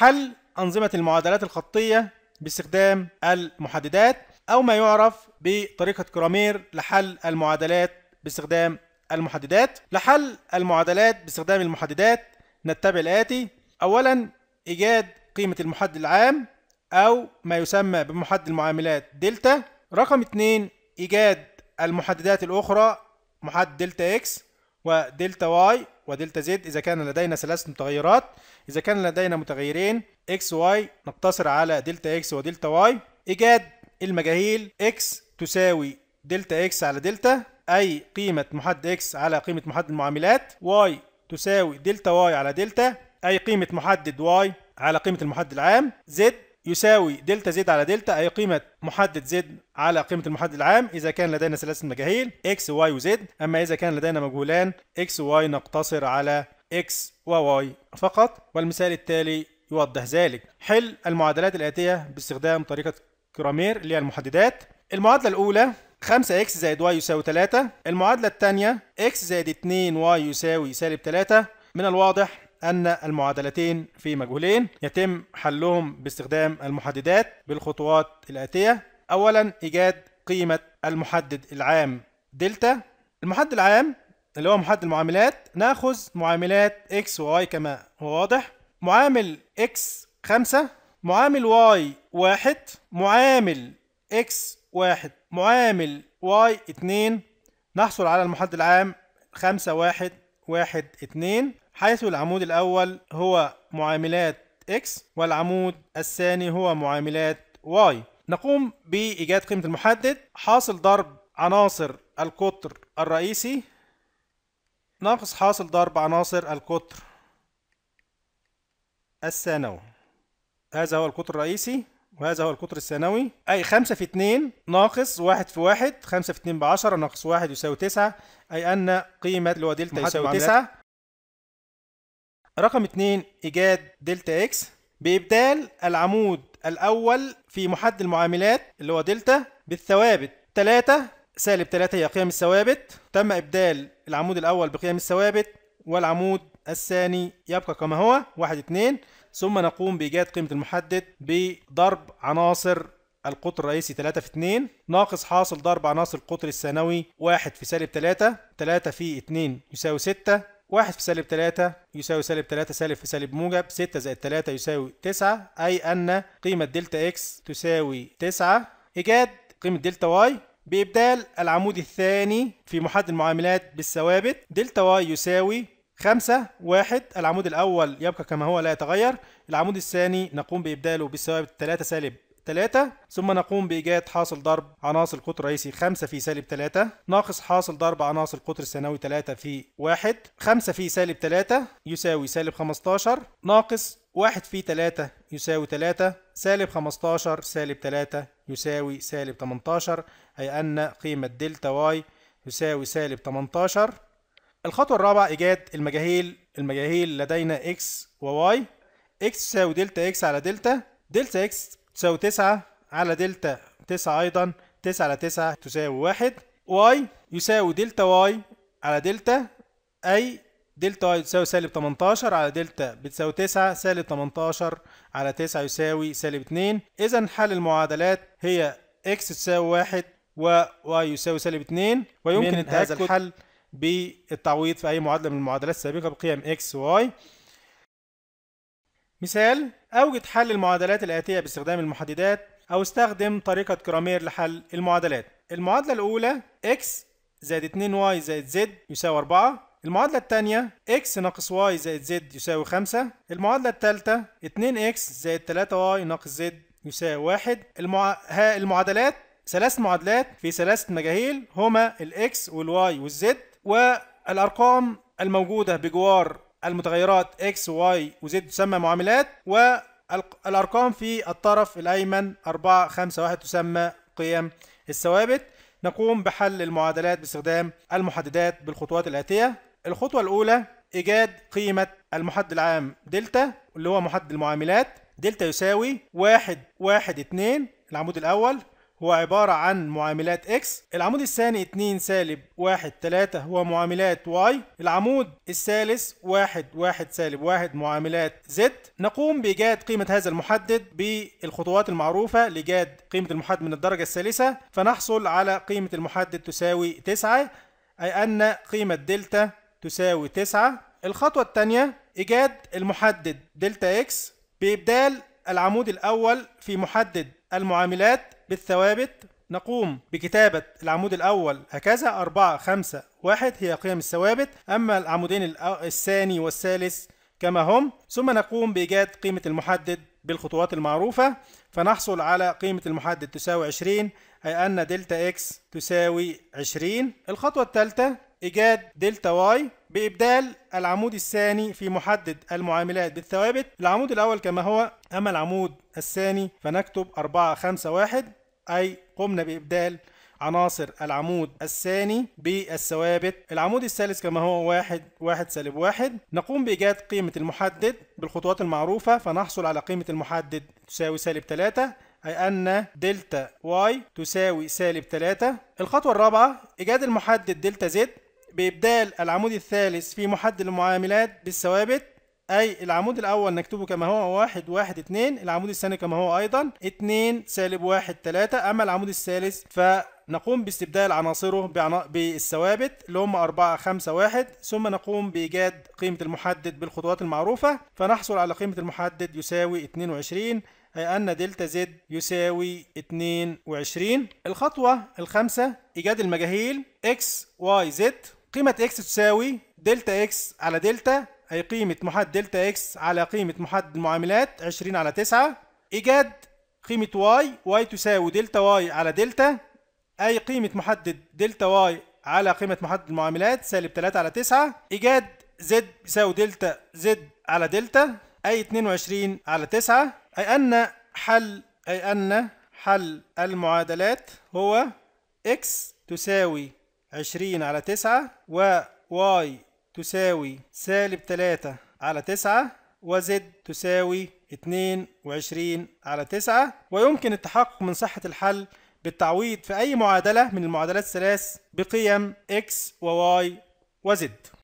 حل أنظمة المعادلات الخطية باستخدام المحددات أو ما يعرف بطريقة كرامير لحل المعادلات باستخدام المحددات لحل المعادلات باستخدام المحددات نتبع الآتي أولا إيجاد قيمة المحدد العام أو ما يسمى بمحدد المعاملات دلتا رقم اثنين إيجاد المحددات الأخرى محدد دلتا إكس ودلتا واي ودلتا زد إذا كان لدينا ثلاث متغيرات إذا كان لدينا متغيرين إكس واي نقتصر على دلتا إكس ودلتا واي إيجاد المجاهيل إكس تساوي دلتا إكس على دلتا أي قيمة محدد إكس على قيمة محدد المعاملات واي تساوي دلتا واي على دلتا أي قيمة محدد واي على قيمة المحدد العام زد يساوي دلتا زد على دلتا أي قيمة محدد زد على قيمة المحدد العام إذا كان لدينا ثلاثة مجاهيل اكس واي وزد أما إذا كان لدينا مجهولان اكس واي نقتصر على اكس وواي فقط والمثال التالي يوضح ذلك حل المعادلات الآتية باستخدام طريقة كرامير اللي هي المحددات المعادلة الأولى 5x زائد y يساوي 3 المعادلة الثانية x زائد 2y يساوي سالب 3 من الواضح أن المعادلتين في مجهولين يتم حلهم باستخدام المحددات بالخطوات الآتية أولا إيجاد قيمة المحدد العام دلتا المحدد العام اللي هو محدد المعاملات ناخذ معاملات x و y كما هو واضح معامل x 5 معامل y 1 معامل x 1 معامل y 2 نحصل على المحدد العام 5 1 1 2 حيث العمود الأول هو معاملات X والعمود الثاني هو معاملات Y نقوم بإيجاد قيمة المحدد حاصل ضرب عناصر القطر الرئيسي ناقص حاصل ضرب عناصر القطر الثانوي هذا هو القطر الرئيسي وهذا هو القطر الثانوي أي خمسة في اتنين ناقص واحد في واحد خمسة في اتنين بعشرة ناقص واحد يساوي تسعة أي أن قيمة اللي هو دلتا يساوي تسعة رقم 2 إيجاد دلتا إكس بإبدال العمود الأول في محد المعاملات اللي هو دلتا بالثوابت 3 سالب 3 هي قيم الثوابت تم إبدال العمود الأول بقيم الثوابت والعمود الثاني يبقى كما هو 1 2 ثم نقوم بإيجاد قيمة المحدد بضرب عناصر القطر الرئيسي 3 في 2 ناقص حاصل ضرب عناصر القطر الثانوي 1 في سالب 3 3 في 2 يساوي 6 1 في سالب 3 يساوي سالب 3 سالب في سالب موجب 6 زائد 3 يساوي 9 أي أن قيمة دلتا إكس تساوي 9 إيجاد قيمة دلتا واي بإبدال العمود الثاني في محدد المعاملات بالثوابت دلتا واي يساوي 5 1 العمود الأول يبقى كما هو لا يتغير العمود الثاني نقوم بإبداله بالثوابت 3 سالب 3 ثم نقوم بإيجاد حاصل ضرب عناصر القطر الرئيسي 5 في سالب 3 ناقص حاصل ضرب عناصر القطر الثانوي 3 في 1 5 في سالب 3 يساوي سالب 15 ناقص 1 في 3 يساوي 3 سالب 15 سالب 3 يساوي سالب 18 أي أن قيمة دلتا واي يساوي سالب 18 الخطوة الرابعة إيجاد المجاهيل المجاهيل لدينا x و y x تساوي دلتا x على دلتا دلتا x تساوي 9 على دلتا 9 أيضا 9 على 9 تساوي 1 واي يساوي دلتا واي على دلتا أي دلتا واي تساوي سالب 18 على دلتا بتساوي 9 سالب 18 على 9 يساوي سالب 2 إذا حل المعادلات هي x تساوي 1 و y يساوي سالب 2 ويمكن هذا الحل بالتعويض في أي معادلة من المعادلات السابقة بقيم x و y مثال أوجد حل المعادلات الآتية باستخدام المحددات أو استخدم طريقة كرامير لحل المعادلات المعادلة الأولى x زائد 2y زائد z يساوي 4 المعادلة الثانية x ناقص y زائد z يساوي 5 المعادلة الثالثة 2x زائد 3y ناقص z يساوي 1 المع... ها المعادلات ثلاث معادلات في ثلاثة مجاهيل هما الاكس والواي والزد والأرقام الموجودة بجوار المتغيرات اكس وواي وزد تسمى معاملات والارقام في الطرف الايمن 4 5 1 تسمى قيم الثوابت نقوم بحل المعادلات باستخدام المحددات بالخطوات الاتيه الخطوه الاولى ايجاد قيمه المحدد العام دلتا اللي هو محدد المعاملات دلتا يساوي 1 1 2 العمود الأول هو عبارة عن معاملات x العمود الثاني 2 سالب 1 3 هو معاملات y العمود الثالث 1 1 سالب 1 معاملات z نقوم بإيجاد قيمة هذا المحدد بالخطوات المعروفة لإيجاد قيمة المحدد من الدرجة الثالثة فنحصل على قيمة المحدد تساوي 9 أي أن قيمة دلتا تساوي 9 الخطوة الثانية إيجاد المحدد دلتا إكس بإبدال العمود الأول في محدد المعاملات بالثوابت نقوم بكتابة العمود الأول هكذا 4 5 1 هي قيم الثوابت أما العمودين الثاني والثالث كما هم ثم نقوم بإيجاد قيمة المحدد بالخطوات المعروفة فنحصل على قيمة المحدد تساوي 20 أي أن دلتا إكس تساوي 20 الخطوة الثالثة إيجاد دلتا واي بإبدال العمود الثاني في محدد المعاملات بالثوابت العمود الأول كما هو أما العمود الثاني فنكتب 4 5 1 أي قمنا بإبدال عناصر العمود الثاني بالثوابت العمود الثالث كما هو واحد واحد سالب واحد نقوم بإيجاد قيمة المحدد بالخطوات المعروفة فنحصل على قيمة المحدد تساوي سالب 3 أي أن دلتا واي تساوي سالب 3 الخطوة الرابعة إيجاد المحدد دلتا زد بإبدال العمود الثالث في محدد المعاملات بالثوابت أي العمود الأول نكتبه كما هو واحد واحد اتنين العمود الثاني كما هو أيضا اتنين سالب واحد تلاتة أما العمود الثالث فنقوم باستبدال عناصره بالثوابت اللي هم أربعة خمسة واحد ثم نقوم بإيجاد قيمة المحدد بالخطوات المعروفة فنحصل على قيمة المحدد يساوي اتنين وعشرين أي أن دلتا زد يساوي 22 الخطوة الخامسة إيجاد المجاهيل إكس واي زد قيمة إكس تساوي دلتا إكس على دلتا أي قيمة محاد دلتا إكس على قيمة محاد المعاملات 20 على 9 إيجاد قيمة واي واي تساوي دلتا واي على دلتا أي قيمة محدد دلتا واي على قيمة محدد المعاملات سالب 3 على 9 إيجاد زد يساوي دلتا زد على دلتا أي 22 على 9 أي أن حل أي أن حل المعادلات هو اكس تساوي 20 على 9 وواي تساوي سالب 3 على 9 وزد تساوي 22 على 9 ويمكن التحقق من صحة الحل بالتعويض في أي معادلة من المعادلات الثلاث بقيم x و y وزد